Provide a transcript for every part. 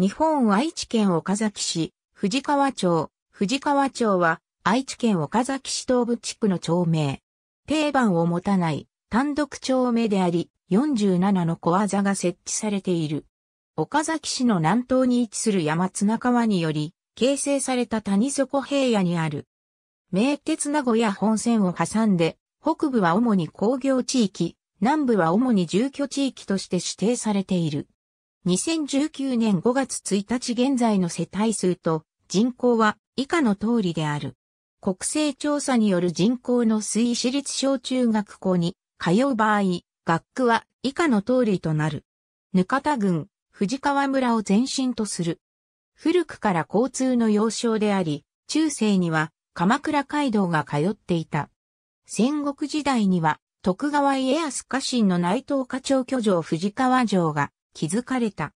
日本愛知県岡崎市、藤川町、藤川町は愛知県岡崎市東部地区の町名。定番を持たない単独町名であり、47の小技が設置されている。岡崎市の南東に位置する山綱川により、形成された谷底平野にある。名鉄名古屋本線を挟んで、北部は主に工業地域、南部は主に住居地域として指定されている。2019年5月1日現在の世帯数と人口は以下の通りである。国勢調査による人口の推移私立小中学校に通う場合、学区は以下の通りとなる。ぬかた郡、藤川村を前身とする。古くから交通の要衝であり、中世には鎌倉街道が通っていた。戦国時代には徳川家康家臣の内藤家長居城藤川城が築かれた。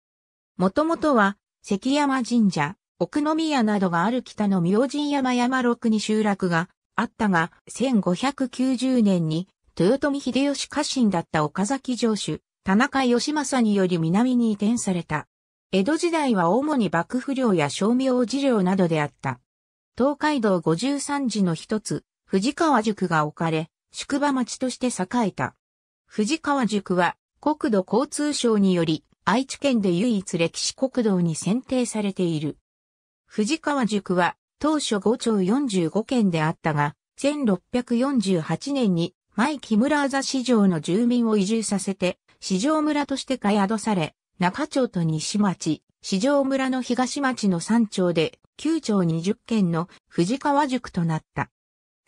もともとは、関山神社、奥宮などがある北の明神山山六に集落があったが、1590年に、豊臣秀吉家臣だった岡崎城主、田中義政により南に移転された。江戸時代は主に幕府領や商名事領などであった。東海道53寺の一つ、藤川宿が置かれ、宿場町として栄えた。藤川宿は国土交通省により、愛知県で唯一歴史国道に選定されている。藤川塾は、当初5町45県であったが、1648年に、前木村ーザ市場の住民を移住させて、市場村として買い宿され、中町と西町、市場村の東町の3町で、9町20県の藤川塾となった。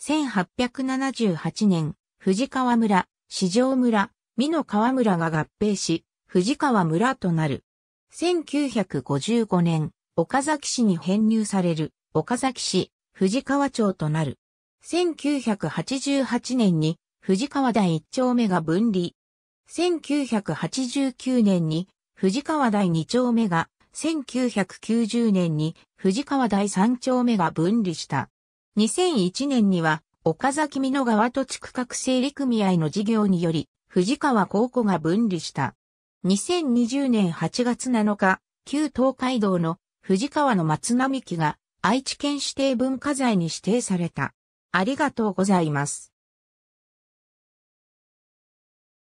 1878年、藤川村、市場村、美濃川村が合併し、藤川村となる。1955年、岡崎市に編入される、岡崎市、藤川町となる。1988年に、藤川第1丁目が分離。1989年に、藤川第2丁目が、1990年に、藤川第3丁目が分離した。2001年には、岡崎美濃川土地区画整理組合の事業により、藤川高校が分離した。2020年8月7日、旧東海道の藤川の松並木が愛知県指定文化財に指定された。ありがとうございます。